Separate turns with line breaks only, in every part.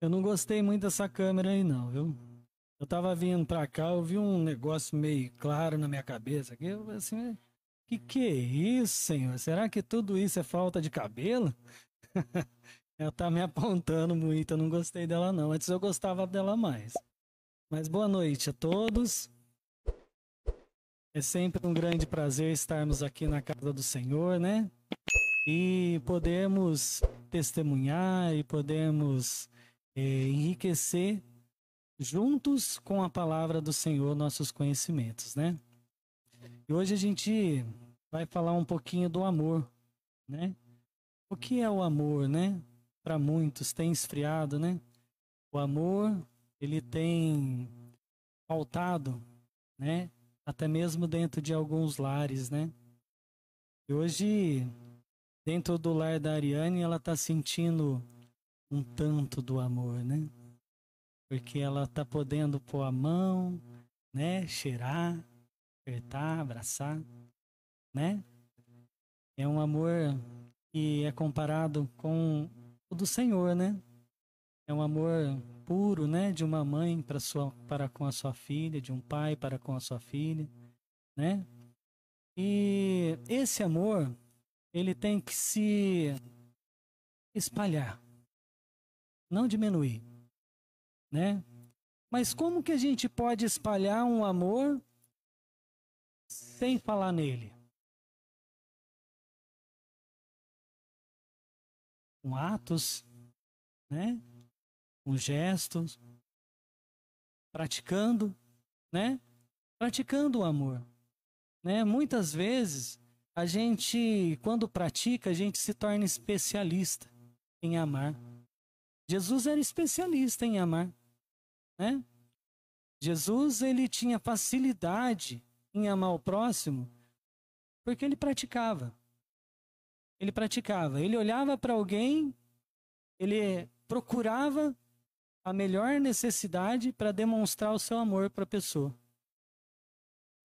Eu não gostei muito dessa câmera aí não, viu? Eu tava vindo pra cá, eu vi um negócio meio claro na minha cabeça aqui. Eu assim, que que é isso, senhor? Será que tudo isso é falta de cabelo? Ela tá me apontando muito, eu não gostei dela não. Antes eu gostava dela mais. Mas boa noite a todos. É sempre um grande prazer estarmos aqui na casa do Senhor, né? E podemos testemunhar e podemos é, enriquecer juntos com a palavra do Senhor nossos conhecimentos, né? E hoje a gente vai falar um pouquinho do amor, né? O que é o amor, né? Para muitos tem esfriado, né? O amor, ele tem faltado, né? Até mesmo dentro de alguns lares, né? E hoje, dentro do lar da Ariane, ela está sentindo um tanto do amor, né? Porque ela tá podendo pôr a mão, né? Cheirar, apertar, abraçar, né? É um amor que é comparado com o do Senhor, né? É um amor puro, né, de uma mãe para sua para com a sua filha, de um pai para com a sua filha, né? E esse amor, ele tem que se espalhar não diminuir, né? Mas como que a gente pode espalhar um amor sem falar nele?
Com atos, né?
Com gestos, praticando, né? Praticando o amor, né? Muitas vezes a gente, quando pratica, a gente se torna especialista em amar. Jesus era especialista em amar, né? Jesus ele tinha facilidade em amar o próximo porque ele praticava. Ele praticava, ele olhava para alguém, ele procurava a melhor necessidade para demonstrar o seu amor para a pessoa.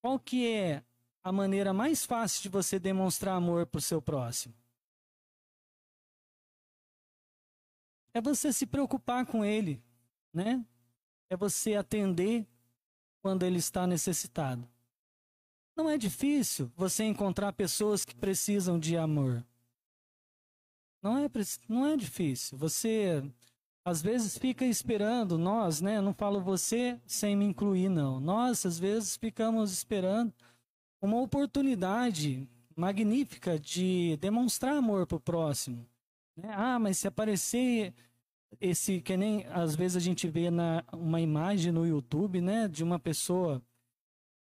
Qual que é a maneira mais fácil de você demonstrar amor
para o seu próximo? É você se
preocupar com ele, né? É você atender quando ele está necessitado. Não é difícil você encontrar pessoas que precisam de amor. Não é, não é difícil. Você às vezes fica esperando, nós, né? Não falo você sem me incluir, não. Nós, às vezes, ficamos esperando uma oportunidade magnífica de demonstrar amor para o próximo. Né? Ah, mas se aparecer esse que nem às vezes a gente vê na, uma imagem no YouTube, né, de uma pessoa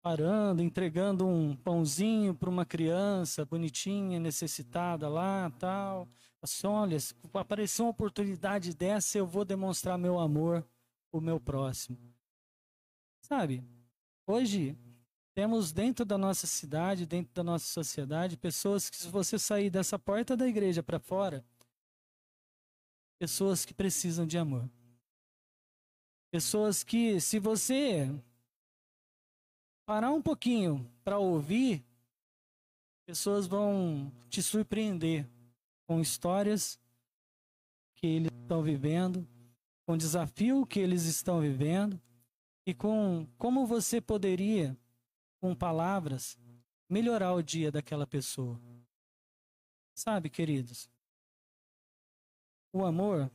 parando, entregando um pãozinho para uma criança bonitinha, necessitada lá, tal. Assim, olha, se aparecer uma oportunidade dessa, eu vou demonstrar meu amor o meu próximo. Sabe? Hoje temos dentro da nossa cidade, dentro da nossa sociedade, pessoas que se você sair dessa porta da igreja para fora, pessoas que precisam de amor. Pessoas que, se você parar um pouquinho para ouvir, pessoas vão te surpreender com histórias que eles estão vivendo, com desafio que eles estão vivendo e com como você poderia, com palavras, melhorar o dia daquela pessoa. Sabe, queridos? O amor,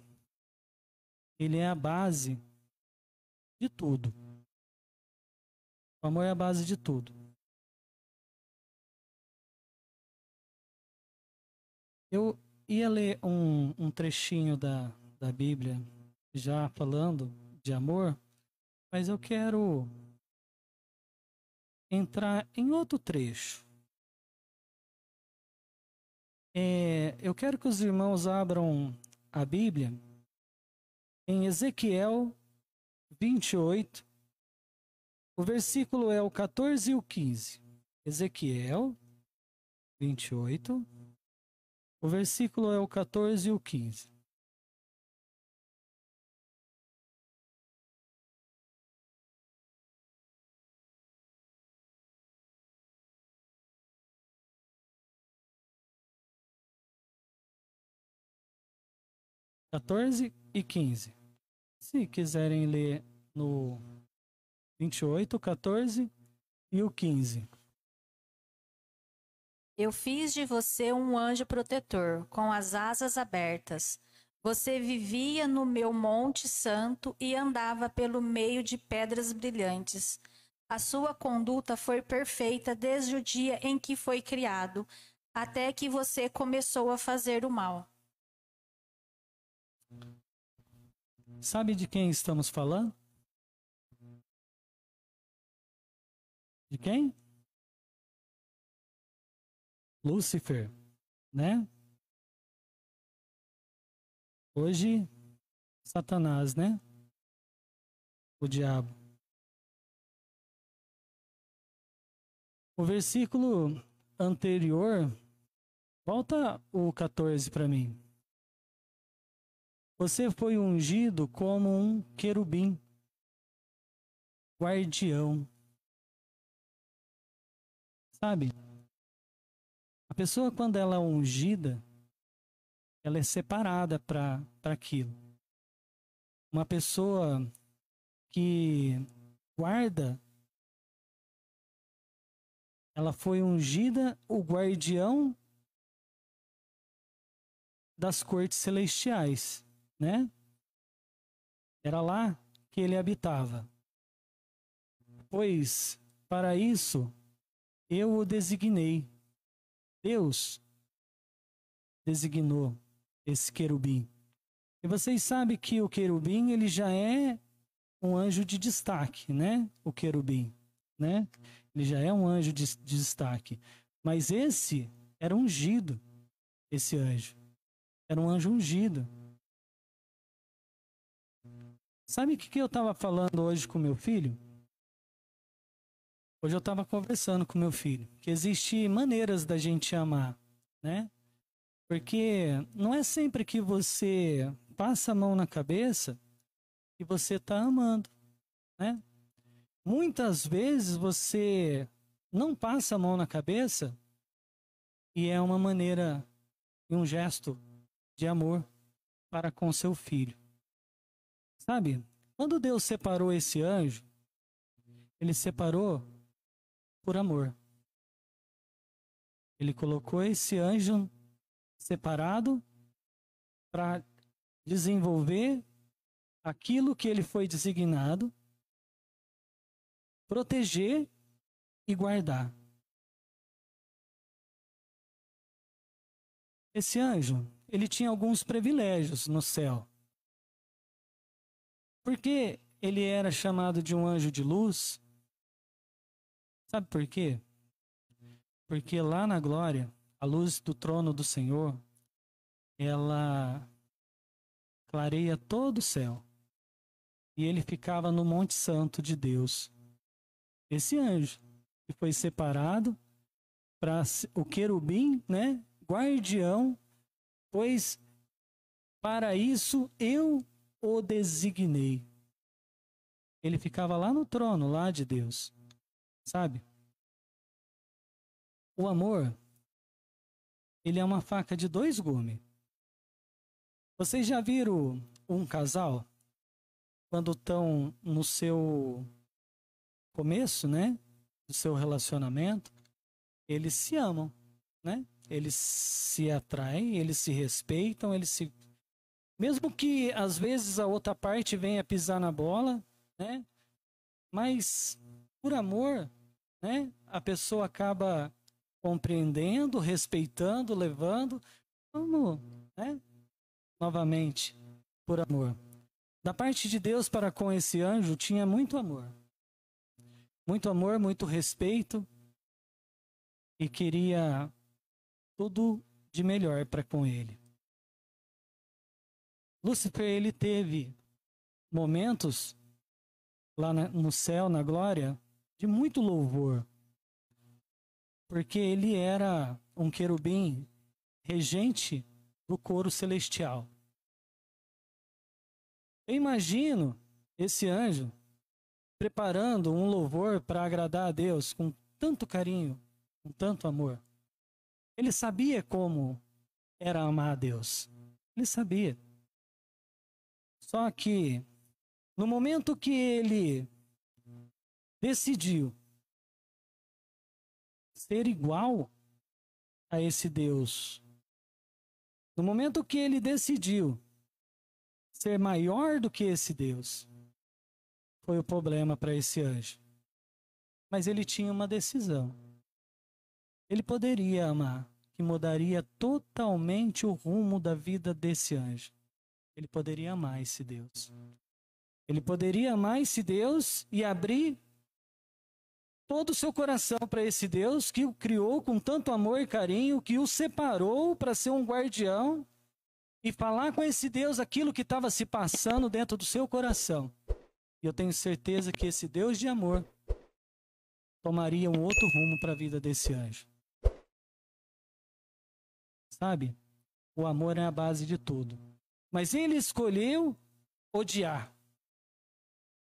ele é a base de tudo. O amor é a base de tudo.
Eu ia ler um, um trechinho da, da Bíblia já falando de amor, mas eu quero
entrar em outro trecho.
É, eu quero que os irmãos abram a Bíblia, em Ezequiel 28, o versículo é o 14 e o 15. Ezequiel 28, o versículo é o 14 e o 15.
14 e
15. Se quiserem ler no 28, 14 e o 15.
Eu fiz de você
um anjo protetor, com as asas abertas. Você vivia no meu Monte Santo e andava pelo meio de pedras brilhantes. A sua conduta foi perfeita desde o dia em que foi criado, até que você começou a fazer o mal.
Sabe de quem estamos falando? De quem? Lúcifer, né? Hoje, Satanás, né? O diabo. O versículo anterior,
volta o 14 para mim. Você foi ungido como um querubim, guardião.
Sabe? A pessoa, quando ela
é ungida, ela é separada para aquilo. Uma pessoa que guarda,
ela foi ungida o guardião das cortes celestiais né?
Era lá que ele habitava. Pois para isso eu o designei. Deus designou esse querubim. E vocês sabem que o querubim ele já é um anjo de destaque, né? O querubim, né? Ele já é um anjo de, de destaque. Mas esse era ungido, esse anjo. Era um anjo ungido. Sabe o que, que eu estava falando hoje com meu filho? Hoje eu estava conversando com meu filho que existem maneiras da gente amar, né? Porque não é sempre que você passa a mão na cabeça que você está amando, né? Muitas vezes você não passa a mão na cabeça e é uma maneira e um gesto de amor para com seu filho. Sabe? Quando Deus separou esse anjo, ele separou por amor. Ele colocou esse anjo separado para desenvolver aquilo que ele foi designado, proteger
e guardar.
Esse anjo, ele tinha alguns privilégios no céu. Por que ele era chamado de um anjo de luz? Sabe por quê? Porque lá na glória, a luz do trono do Senhor, ela clareia todo o céu. E ele ficava no Monte Santo de Deus. Esse anjo que foi separado para o querubim, né? Guardião, pois para isso eu o designei. Ele ficava lá no trono, lá de Deus.
Sabe? O amor,
ele é uma faca de dois gumes. Vocês já viram um casal quando estão no seu começo, né, do seu relacionamento, eles se amam, né? Eles se atraem, eles se respeitam, eles se mesmo que às vezes a outra parte venha pisar na bola, né? Mas por amor, né? A pessoa acaba compreendendo, respeitando, levando. Vamos, né? Novamente, por amor. Da parte de Deus para com esse anjo tinha muito amor. Muito amor, muito respeito e queria tudo de melhor para com ele. Lúcifer ele teve momentos lá no céu, na glória, de muito louvor. Porque ele era um querubim regente do coro celestial. Eu imagino esse anjo preparando um louvor para agradar a Deus com tanto carinho, com tanto amor. Ele sabia como era amar a Deus. Ele sabia. Só que no momento que ele decidiu ser igual a esse Deus, no momento que ele decidiu ser maior do que esse Deus, foi o problema para esse anjo. Mas ele tinha uma decisão. Ele poderia amar, que mudaria totalmente o rumo da vida desse anjo. Ele poderia amar esse Deus. Ele poderia amar esse Deus e abrir todo o seu coração para esse Deus que o criou com tanto amor e carinho, que o separou para ser um guardião e falar com esse Deus aquilo que estava se passando dentro do seu coração. E eu tenho certeza que esse Deus de amor tomaria um outro rumo para a vida desse anjo. Sabe? O amor é a base de tudo. Mas ele escolheu odiar.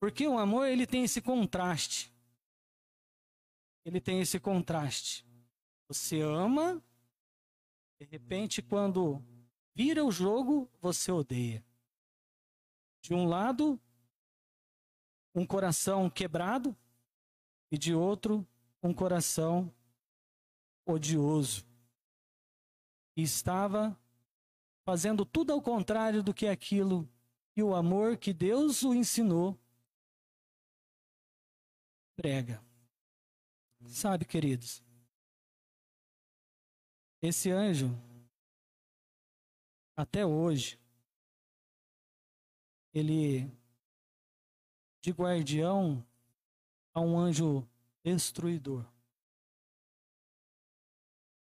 Porque o amor ele tem esse contraste. Ele tem esse contraste. Você ama, de repente, quando vira o jogo, você odeia. De um lado, um coração quebrado, e de outro, um coração odioso. E estava fazendo tudo ao contrário do que aquilo e o amor que Deus o ensinou
prega. Sabe, queridos, esse anjo, até hoje, ele de guardião a é um anjo
destruidor.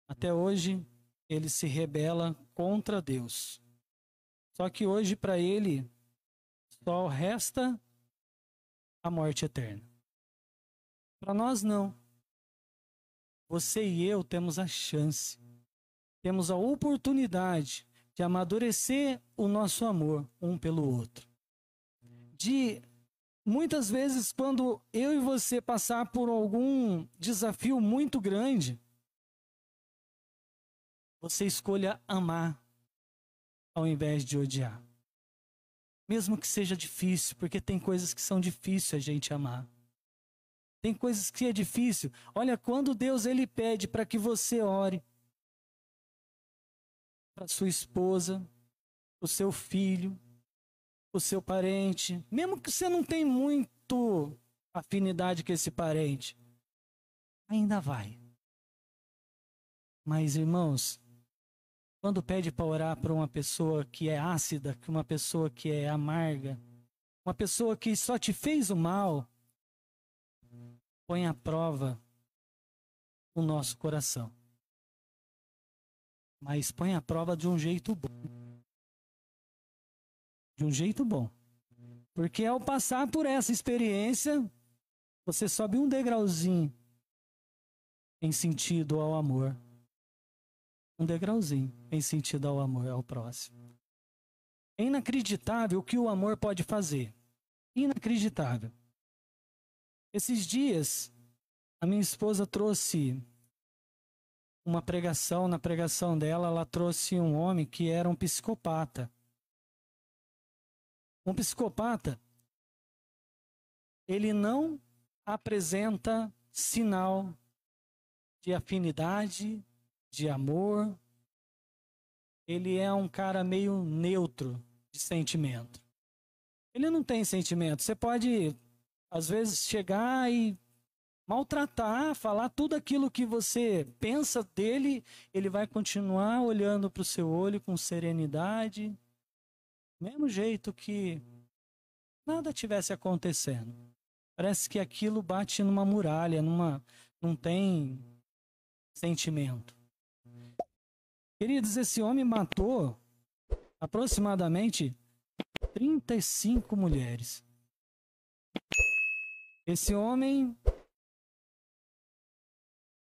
Até hoje, ele se rebela contra Deus. Só que hoje para ele só resta a morte eterna. Para nós não. Você e eu temos a chance, temos a oportunidade de amadurecer o nosso amor um pelo outro. De muitas vezes quando eu e você passar por algum desafio muito grande, você escolha amar ao invés de odiar. Mesmo que seja difícil, porque tem coisas que são difíceis a gente amar. Tem coisas que é difícil. Olha, quando Deus ele pede para que você ore para sua esposa, o seu filho, o seu parente, mesmo que você não tenha muito afinidade com esse parente, ainda vai. Mas irmãos, quando pede para orar para uma pessoa que é ácida, que uma pessoa que é amarga, uma pessoa que só te fez o mal, põe à
prova o nosso coração.
Mas põe à prova de um jeito bom. De um jeito bom. Porque ao passar por essa experiência, você sobe um degrauzinho em sentido ao amor um degrauzinho em sentido ao amor ao próximo. É inacreditável o que o amor pode fazer. Inacreditável. Esses dias, a minha esposa trouxe uma pregação. Na pregação dela, ela trouxe um homem que era um psicopata. Um psicopata, ele não apresenta sinal de afinidade, de amor. Ele é um cara meio neutro de sentimento. Ele não tem sentimento. Você pode, às vezes, chegar e maltratar, falar tudo aquilo que você pensa dele, ele vai continuar olhando para o seu olho com serenidade, mesmo jeito que nada tivesse acontecendo. Parece que aquilo bate numa muralha, numa não tem sentimento. Queridos, esse homem matou aproximadamente 35 mulheres. Esse homem.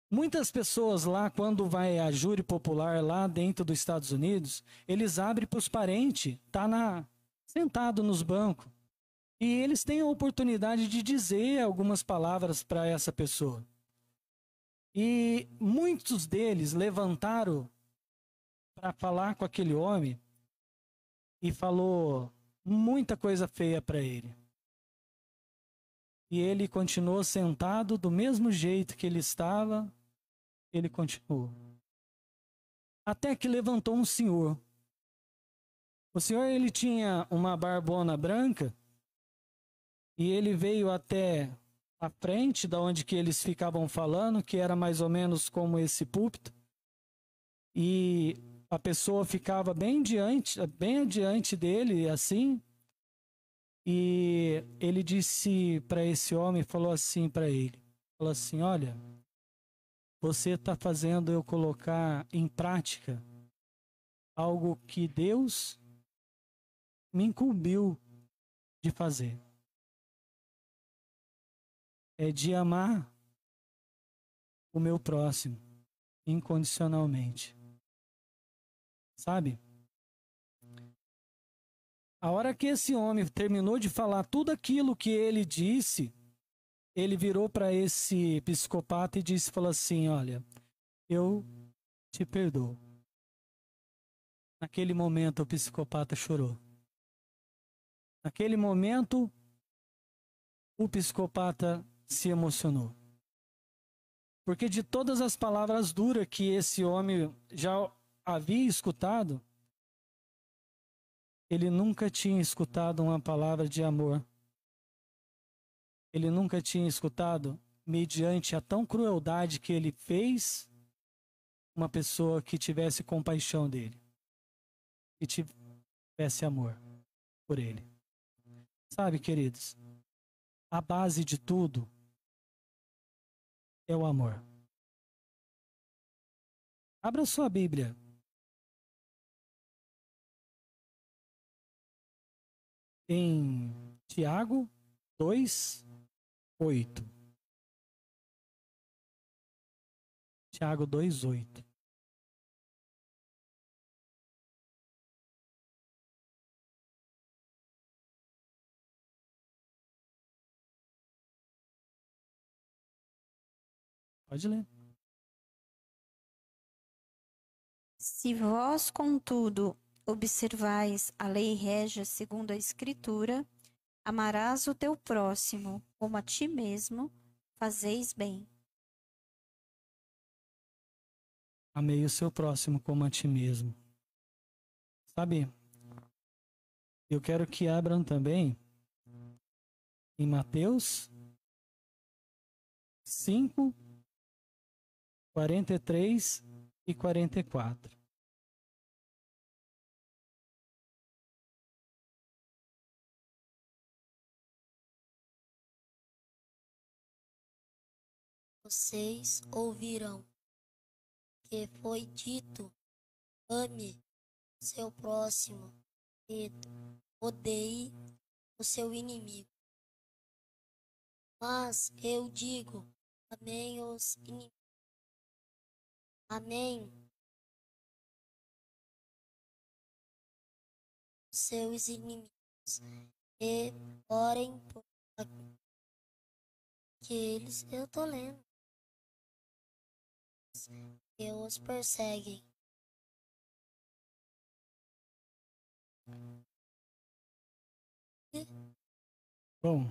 Muitas pessoas lá, quando vai a júri popular lá dentro dos Estados Unidos, eles abrem para os parentes, tá na sentado nos bancos. E eles têm a oportunidade de dizer algumas palavras para essa pessoa. E muitos deles levantaram para falar com aquele homem e falou muita coisa feia para ele. E ele continuou sentado do mesmo jeito que ele estava, ele continuou. Até que levantou um senhor. O senhor ele tinha uma barbona branca e ele veio até a frente da onde que eles ficavam falando, que era mais ou menos como esse púlpito. E a pessoa ficava bem diante, bem adiante dele, assim. E ele disse para esse homem, falou assim para ele, falou assim, olha, você está fazendo eu colocar em prática algo que Deus me incumbiu
de fazer. É de amar o meu próximo incondicionalmente
sabe? A hora que esse homem terminou de falar tudo aquilo que ele disse, ele virou para esse psicopata e disse, falou assim, olha, eu te perdoo. Naquele momento o psicopata chorou. Naquele momento o psicopata se emocionou. Porque de todas as palavras duras que esse homem já havia escutado, ele nunca tinha escutado uma palavra de amor. Ele nunca tinha escutado, mediante a tão crueldade que ele fez, uma pessoa que tivesse compaixão dele, que tivesse amor por ele. Sabe, queridos, a base de tudo
é o amor. Abra sua Bíblia em Tiago 2, 8. Tiago 2, 8. Pode ler. Se
vós, contudo, observais a lei regia segundo a Escritura, amarás o teu próximo como a ti mesmo, fazeis bem. Amei o seu próximo como a ti
mesmo. Sabe, eu quero que abram também em Mateus 5, 43 e 44. vocês ouvirão que foi dito: ame seu próximo e odeie o seu inimigo. Mas eu digo: amém os inimigos. Amém. Seus inimigos e orem por aqueles. Eu tô lendo homens que os perseguem.
Bom,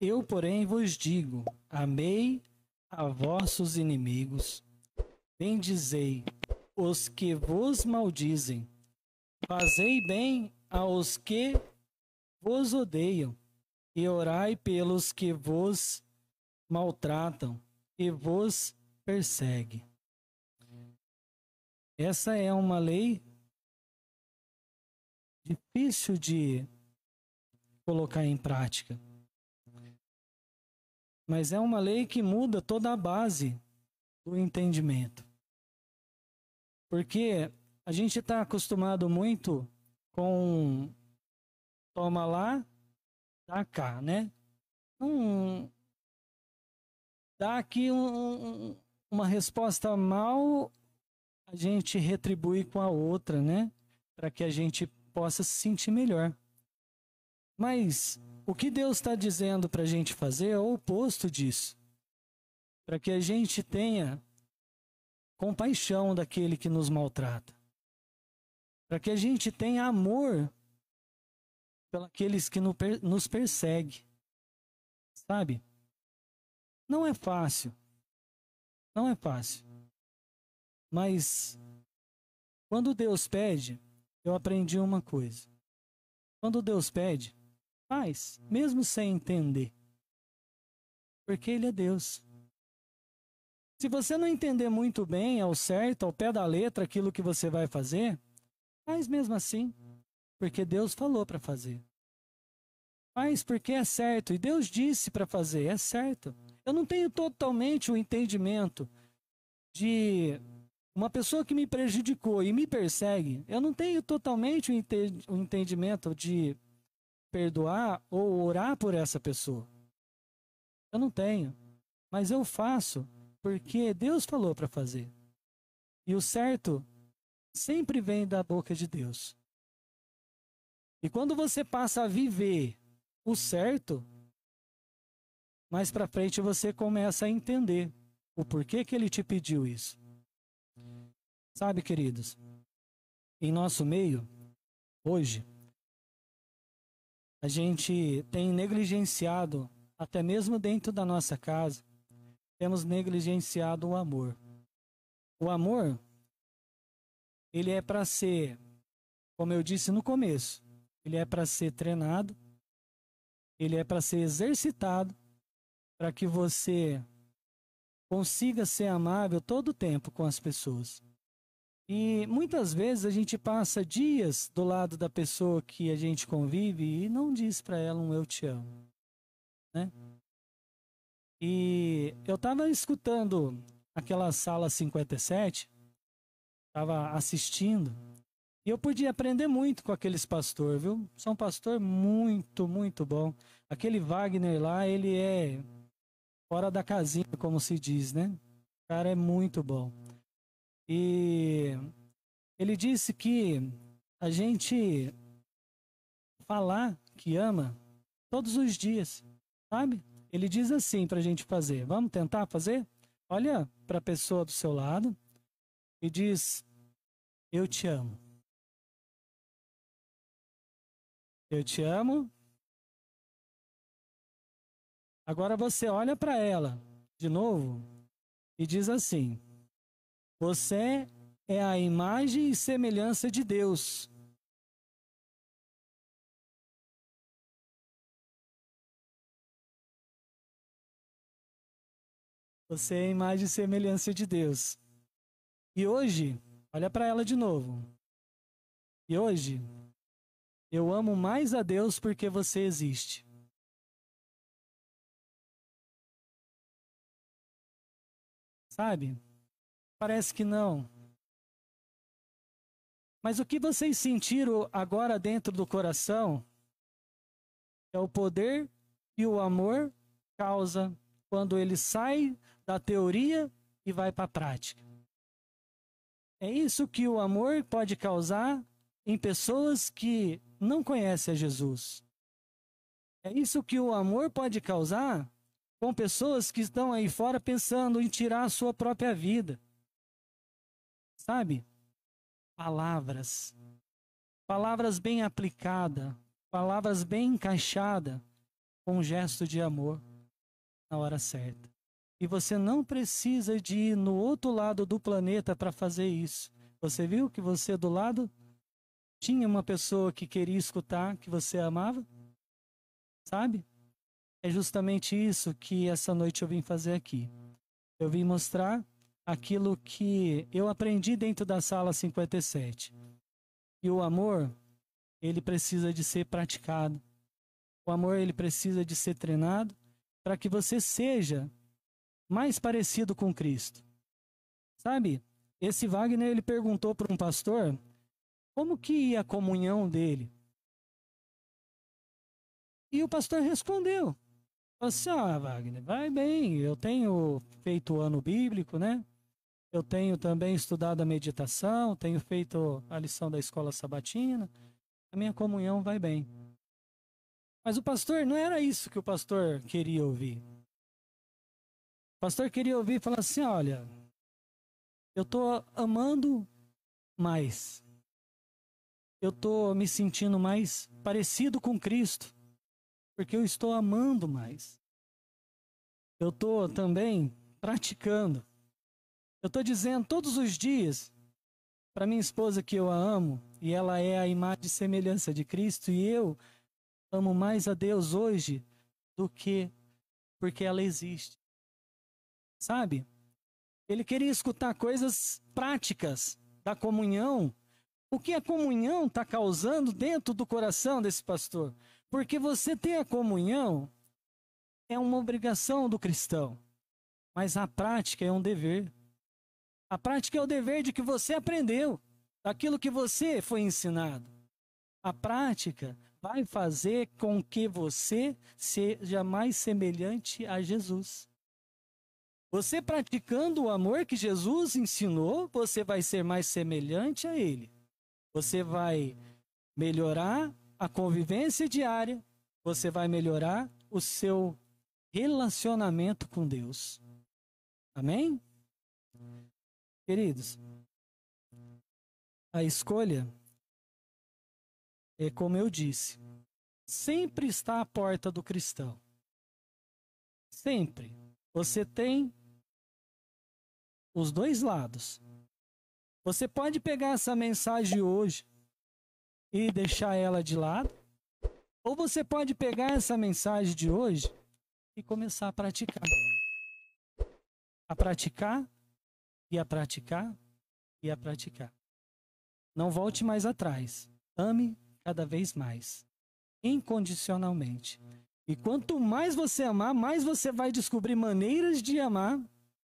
eu, porém, vos digo: amei a vossos inimigos, bendizei os que vos maldizem, fazei bem aos que vos odeiam, e orai pelos que vos maltratam e vos persegue. Essa é uma lei difícil de colocar em prática. Mas é uma lei que muda toda a base do entendimento. Porque a gente está acostumado muito com toma lá, dá cá, né? Um, dá aqui um, um, uma resposta mal a gente retribui com a outra, né? Para que a gente possa se sentir melhor. Mas o que Deus está dizendo para a gente fazer é o oposto disso. Para que a gente tenha compaixão daquele que nos maltrata. Para que a gente tenha amor pelos que nos perseguem. Sabe? Não é fácil. Não é fácil. Mas quando Deus pede, eu aprendi uma coisa. Quando Deus pede, faz, mesmo sem entender. Porque Ele é Deus. Se você não entender muito bem, ao certo, ao pé da letra, aquilo que você vai fazer, faz mesmo assim, porque Deus falou para fazer. Faz porque é certo, e Deus disse para fazer, é certo. Eu não tenho totalmente o entendimento de uma pessoa que me prejudicou e me persegue. Eu não tenho totalmente o entendimento de perdoar ou orar por essa pessoa. Eu não tenho. Mas eu faço porque Deus falou para fazer. E o certo sempre vem da boca de Deus. E quando você passa a viver o certo, mais para frente você começa a entender o porquê que ele te pediu isso. Sabe, queridos, em nosso meio, hoje, a gente tem negligenciado, até mesmo dentro da nossa casa, temos negligenciado o amor. O amor, ele é para ser, como eu disse no começo, ele é para ser treinado, ele é para ser exercitado para que você consiga ser amável todo o tempo com as pessoas. E muitas vezes a gente passa dias do lado da pessoa que a gente convive e não diz para ela um eu te amo, né? E eu estava escutando aquela sala 57, estava assistindo, e eu podia aprender muito com aqueles pastor, viu? São pastor muito, muito bom. Aquele Wagner lá, ele é fora da casinha, como se diz, né? O cara é muito bom. E ele disse que a gente falar que ama todos os dias, sabe? Ele diz assim para a gente fazer. Vamos tentar fazer? Olha para a pessoa do seu lado e diz: Eu te amo. Eu te
amo. Agora você olha para ela
de novo e diz assim: Você é a imagem e semelhança de Deus. Você é a imagem e semelhança de Deus. E hoje, olha para ela de novo. E hoje, eu amo mais a Deus
porque você existe. Sabe? Parece que não.
Mas o que vocês sentiram agora dentro do coração é o poder e o amor causa quando ele sai da teoria e vai para a prática. É isso que o amor pode causar em pessoas que não conhecem a Jesus. É isso que o amor pode causar com pessoas que estão aí fora pensando em tirar a sua própria vida. Sabe? Palavras. Palavras bem aplicadas, palavras bem encaixadas, com um gesto de amor na hora certa. E você não precisa de ir no outro lado do planeta para fazer isso. Você viu que você do lado tinha uma pessoa que queria escutar, que você amava? Sabe? É justamente isso que essa noite eu vim fazer aqui. Eu vim mostrar aquilo que eu aprendi dentro da sala 57. E o amor, ele precisa de ser praticado. O amor, ele precisa de ser treinado para que você seja mais parecido com Cristo. Sabe? Esse Wagner, ele perguntou para um pastor como que ia a comunhão dele. E o pastor respondeu: Fala assim, ah, Wagner, vai bem, eu tenho feito o ano bíblico, né? Eu tenho também estudado a meditação, tenho feito a lição da escola sabatina, a minha comunhão vai bem. Mas o pastor, não era isso que o pastor queria ouvir. O pastor queria ouvir falar assim: olha, eu tô amando mais. Eu tô me sentindo mais parecido com Cristo porque eu estou amando mais. Eu estou também praticando. Eu estou dizendo todos os dias para minha esposa que eu a amo e ela é a imagem e semelhança de Cristo e eu amo mais a Deus hoje do que porque ela existe. Sabe? Ele queria escutar coisas práticas da comunhão. O que a comunhão está causando dentro do coração desse pastor? Porque você ter a comunhão é uma obrigação do cristão, mas a prática é um dever. A prática é o dever de que você aprendeu, daquilo que você foi ensinado. A prática vai fazer com que você seja mais semelhante a Jesus. Você praticando o amor que Jesus ensinou, você vai ser mais semelhante a Ele. Você vai melhorar a convivência diária, você vai melhorar o seu relacionamento com Deus. Amém? Queridos, a escolha é como eu disse, sempre está à porta do cristão. Sempre. Você tem os dois lados. Você pode pegar essa mensagem hoje e deixar ela de lado. Ou você pode pegar essa mensagem de hoje e começar a praticar. A praticar e a praticar e a praticar. Não volte mais atrás. Ame cada vez mais, incondicionalmente. E quanto mais você amar, mais você vai descobrir maneiras de amar.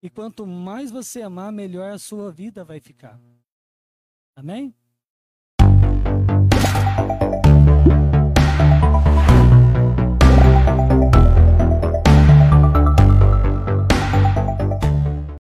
E quanto mais você amar, melhor a sua vida vai ficar. Amém?